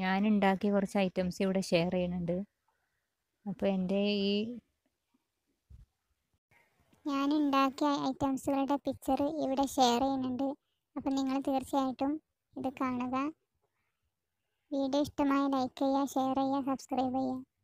ഞാൻ ഉണ്ടാക്കിയ കുറച്ച് ഐറ്റംസ് ഇവിടെ ഷെയർ ചെയ്യുന്നുണ്ട് അപ്പോൾ എൻ്റെ ഈ ഞാൻ ഉണ്ടാക്കിയ ഐറ്റംസുകളുടെ പിക്ചർ ഇവിടെ ഷെയർ ചെയ്യുന്നുണ്ട് അപ്പോൾ നിങ്ങൾ തീർച്ചയായിട്ടും ഇത് കാണുക വീഡിയോ ഇഷ്ടമായി ലൈക്ക് ചെയ്യുക ഷെയർ ചെയ്യുക സബ്സ്ക്രൈബ് ചെയ്യുക